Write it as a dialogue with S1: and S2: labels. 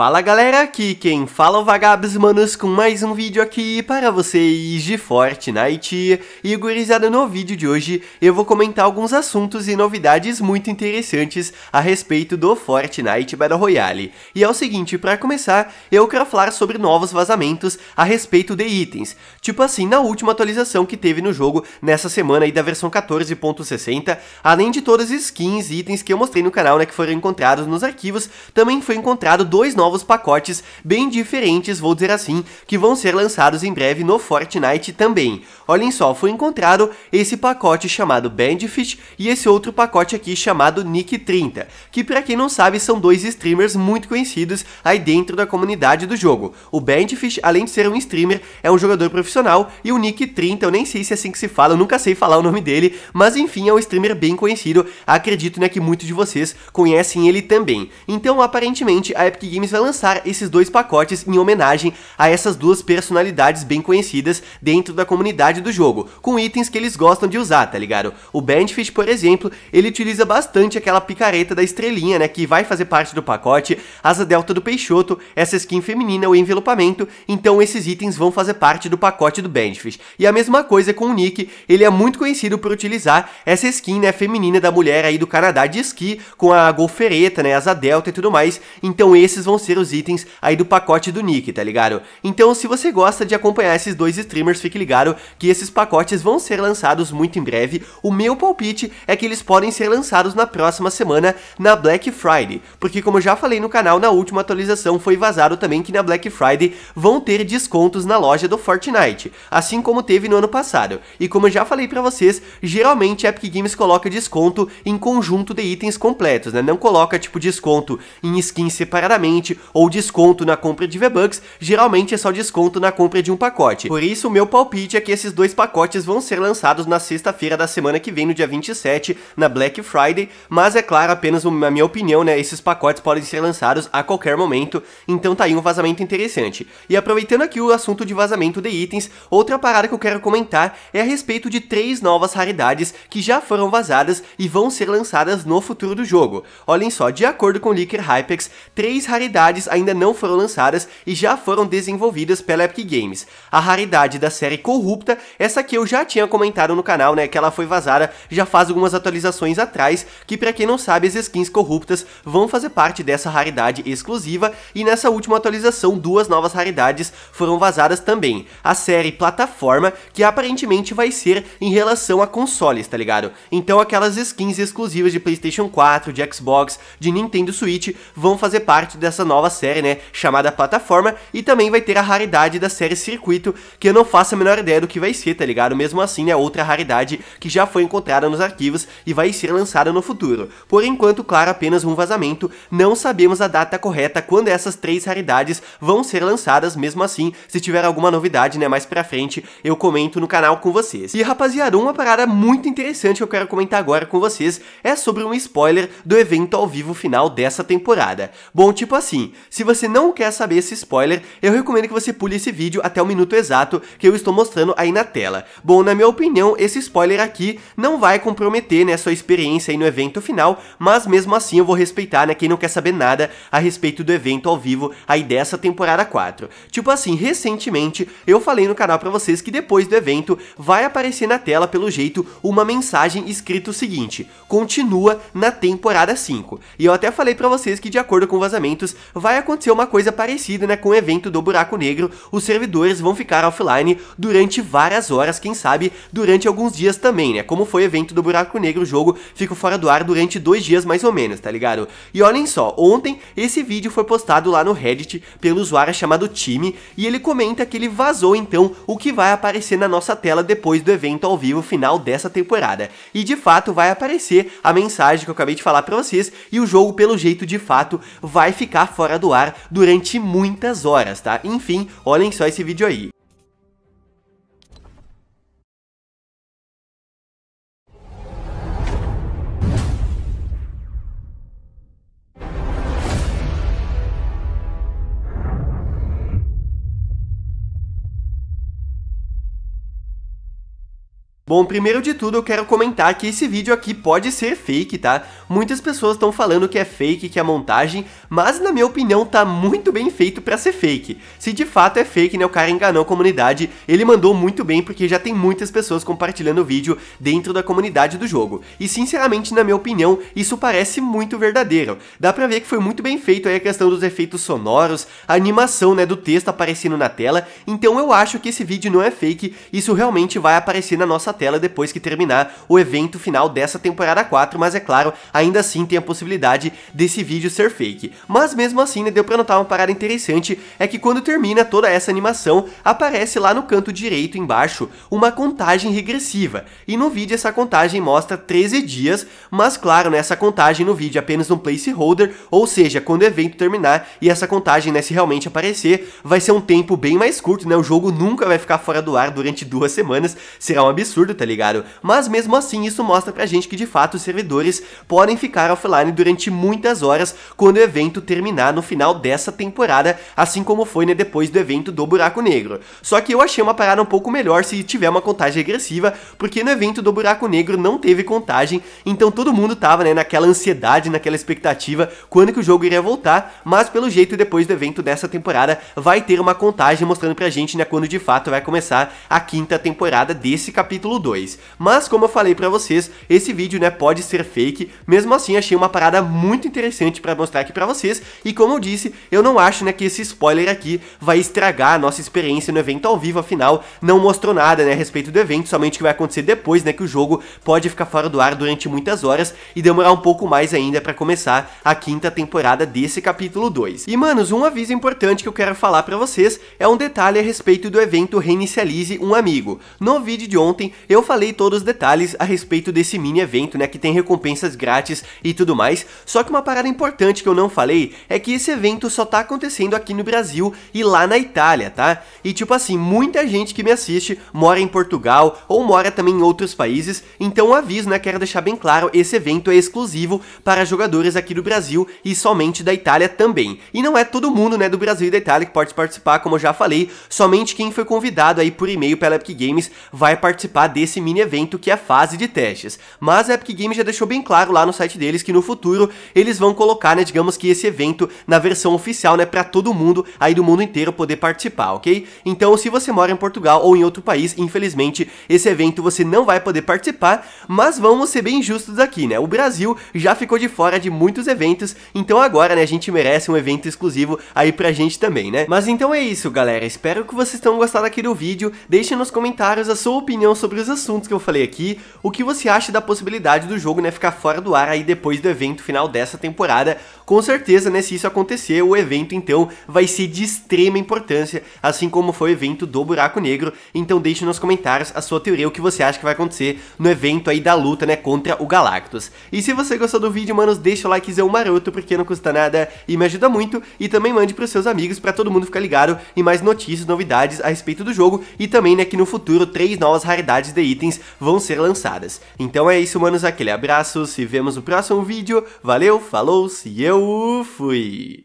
S1: Fala galera, aqui quem fala é o Vagabes Manos com mais um vídeo aqui para vocês de Fortnite. E gurizada, no vídeo de hoje eu vou comentar alguns assuntos e novidades muito interessantes a respeito do Fortnite Battle Royale. E é o seguinte, para começar, eu quero falar sobre novos vazamentos a respeito de itens. Tipo assim, na última atualização que teve no jogo, nessa semana aí da versão 14.60, além de todas as skins e itens que eu mostrei no canal, né, que foram encontrados nos arquivos, também foi encontrado dois novos novos pacotes bem diferentes, vou dizer assim, que vão ser lançados em breve no Fortnite também. Olhem só, foi encontrado esse pacote chamado Bandfish e esse outro pacote aqui chamado Nick 30, que para quem não sabe são dois streamers muito conhecidos aí dentro da comunidade do jogo. O Bandfish, além de ser um streamer, é um jogador profissional e o Nick 30, eu nem sei se é assim que se fala, eu nunca sei falar o nome dele, mas enfim, é um streamer bem conhecido, acredito né, que muitos de vocês conhecem ele também. Então, aparentemente, a Epic Games vai lançar esses dois pacotes em homenagem a essas duas personalidades bem conhecidas dentro da comunidade do jogo, com itens que eles gostam de usar, tá ligado? O Bandfish, por exemplo, ele utiliza bastante aquela picareta da estrelinha, né, que vai fazer parte do pacote, asa delta do Peixoto, essa skin feminina, o envelopamento, então esses itens vão fazer parte do pacote do Bandfish. E a mesma coisa com o Nick, ele é muito conhecido por utilizar essa skin, né, feminina da mulher aí do Canadá de esqui, com a golfereta, né, asa delta e tudo mais, então esses vão ser os itens aí do pacote do Nick, tá ligado? Então se você gosta de acompanhar esses dois streamers, fique ligado que esses pacotes vão ser lançados muito em breve. O meu palpite é que eles podem ser lançados na próxima semana, na Black Friday, porque como eu já falei no canal, na última atualização foi vazado também que na Black Friday vão ter descontos na loja do Fortnite, assim como teve no ano passado. E como eu já falei para vocês, geralmente a Epic Games coloca desconto em conjunto de itens completos, né? Não coloca tipo desconto em skins separadamente, presente ou desconto na compra de V-Bucks, geralmente é só desconto na compra de um pacote. Por isso, o meu palpite é que esses dois pacotes vão ser lançados na sexta-feira da semana que vem, no dia 27, na Black Friday, mas é claro, apenas uma minha opinião, né, esses pacotes podem ser lançados a qualquer momento, então tá aí um vazamento interessante. E aproveitando aqui o assunto de vazamento de itens, outra parada que eu quero comentar é a respeito de três novas raridades que já foram vazadas e vão ser lançadas no futuro do jogo. Olhem só, de acordo com o Leaker Hypex, três raridades raridades ainda não foram lançadas e já foram desenvolvidas pela Epic Games. A raridade da série Corrupta, essa que eu já tinha comentado no canal, né, que ela foi vazada já faz algumas atualizações atrás, que para quem não sabe, as skins corruptas vão fazer parte dessa raridade exclusiva e nessa última atualização duas novas raridades foram vazadas também. A série Plataforma, que aparentemente vai ser em relação a consoles, tá ligado? Então aquelas skins exclusivas de PlayStation 4, de Xbox, de Nintendo Switch vão fazer parte dessa nova série, né, chamada Plataforma, e também vai ter a raridade da série Circuito, que eu não faço a menor ideia do que vai ser, tá ligado? Mesmo assim, é né, outra raridade que já foi encontrada nos arquivos e vai ser lançada no futuro. Por enquanto, claro, apenas um vazamento, não sabemos a data correta quando essas três raridades vão ser lançadas, mesmo assim, se tiver alguma novidade, né, mais pra frente, eu comento no canal com vocês. E rapaziada, uma parada muito interessante que eu quero comentar agora com vocês é sobre um spoiler do evento ao vivo final dessa temporada. Bom, tipo assim, assim, se você não quer saber esse spoiler, eu recomendo que você pule esse vídeo até o minuto exato que eu estou mostrando aí na tela. Bom, na minha opinião, esse spoiler aqui não vai comprometer né, sua experiência aí no evento final, mas mesmo assim eu vou respeitar né, quem não quer saber nada a respeito do evento ao vivo aí dessa temporada 4. Tipo assim, recentemente eu falei no canal pra vocês que depois do evento vai aparecer na tela, pelo jeito, uma mensagem escrita o seguinte, continua na temporada 5. E eu até falei pra vocês que de acordo com vazamentos, vai acontecer uma coisa parecida né, com o evento do buraco negro, os servidores vão ficar offline durante várias horas, quem sabe durante alguns dias também, né? Como foi o evento do buraco negro, o jogo ficou fora do ar durante dois dias mais ou menos, tá ligado? E olhem só, ontem esse vídeo foi postado lá no Reddit pelo usuário chamado Time e ele comenta que ele vazou então o que vai aparecer na nossa tela depois do evento ao vivo final dessa temporada. E de fato vai aparecer a mensagem que eu acabei de falar pra vocês e o jogo pelo jeito de fato vai ficar fora do ar durante muitas horas, tá? Enfim, olhem só esse vídeo aí. Bom, primeiro de tudo eu quero comentar que esse vídeo aqui pode ser fake, tá? Muitas pessoas estão falando que é fake, que é montagem, mas na minha opinião tá muito bem feito pra ser fake. Se de fato é fake, né, o cara enganou a comunidade, ele mandou muito bem porque já tem muitas pessoas compartilhando o vídeo dentro da comunidade do jogo. E sinceramente, na minha opinião, isso parece muito verdadeiro. Dá pra ver que foi muito bem feito aí a questão dos efeitos sonoros, a animação, né, do texto aparecendo na tela, então eu acho que esse vídeo não é fake, isso realmente vai aparecer na nossa tela depois que terminar o evento final dessa temporada 4, mas é claro, ainda assim tem a possibilidade desse vídeo ser fake. Mas mesmo assim, né, deu pra notar uma parada interessante, é que quando termina toda essa animação, aparece lá no canto direito embaixo uma contagem regressiva, e no vídeo essa contagem mostra 13 dias, mas claro, né, essa contagem no vídeo é apenas um placeholder, ou seja, quando o evento terminar e essa contagem, né, se realmente aparecer, vai ser um tempo bem mais curto, né, o jogo nunca vai ficar fora do ar durante duas semanas, será um absurdo, absurdo, tá ligado? Mas mesmo assim, isso mostra pra gente que de fato os servidores podem ficar offline durante muitas horas quando o evento terminar no final dessa temporada, assim como foi né, depois do evento do Buraco Negro. Só que eu achei uma parada um pouco melhor se tiver uma contagem regressiva, porque no evento do Buraco Negro não teve contagem, então todo mundo tava né, naquela ansiedade, naquela expectativa, quando que o jogo iria voltar, mas pelo jeito depois do evento dessa temporada vai ter uma contagem mostrando pra gente né, quando de fato vai começar a quinta temporada desse capítulo 2. Mas como eu falei pra vocês, esse vídeo né, pode ser fake, mesmo assim achei uma parada muito interessante pra mostrar aqui pra vocês, e como eu disse, eu não acho né, que esse spoiler aqui vai estragar a nossa experiência no evento ao vivo, afinal não mostrou nada né, a respeito do evento, somente o que vai acontecer depois, né, que o jogo pode ficar fora do ar durante muitas horas e demorar um pouco mais ainda pra começar a quinta temporada desse capítulo 2. E manos, um aviso importante que eu quero falar pra vocês é um detalhe a respeito do evento Reinicialize um Amigo. No vídeo de ontem, eu falei todos os detalhes a respeito desse mini evento, né, que tem recompensas grátis e tudo mais, só que uma parada importante que eu não falei é que esse evento só tá acontecendo aqui no Brasil e lá na Itália, tá? E tipo assim, muita gente que me assiste mora em Portugal ou mora também em outros países, então um aviso, né, quero deixar bem claro, esse evento é exclusivo para jogadores aqui do Brasil e somente da Itália também. E não é todo mundo, né, do Brasil e da Itália que pode participar, como eu já falei, somente quem foi convidado aí por e-mail pela Epic Games vai participar desse mini evento que é a fase de testes. Mas a Epic Games já deixou bem claro lá no site deles que no futuro eles vão colocar, né, digamos que esse evento na versão oficial, né, para todo mundo aí do mundo inteiro poder participar, ok? Então, se você mora em Portugal ou em outro país, infelizmente esse evento você não vai poder participar, mas vamos ser bem justos aqui, né? O Brasil já ficou de fora de muitos eventos, então agora, né, a gente merece um evento exclusivo aí pra gente também, né? Mas então é isso, galera. Espero que vocês tenham gostado aqui do vídeo. Deixem nos comentários a sua opinião sobre sobre os assuntos que eu falei aqui, o que você acha da possibilidade do jogo né, ficar fora do ar aí depois do evento final dessa temporada, com certeza, né, se isso acontecer, o evento então vai ser de extrema importância, assim como foi o evento do Buraco Negro. Então deixe nos comentários a sua teoria, o que você acha que vai acontecer no evento aí da luta, né, contra o Galactus. E se você gostou do vídeo, manos, deixa o likezão maroto, porque não custa nada e me ajuda muito. E também mande pros seus amigos para todo mundo ficar ligado em mais notícias, novidades a respeito do jogo e também, né, que no futuro três novas raridades de itens vão ser lançadas. Então é isso, manos, aquele abraço, se vemos no próximo vídeo, valeu, falou, se eu fui!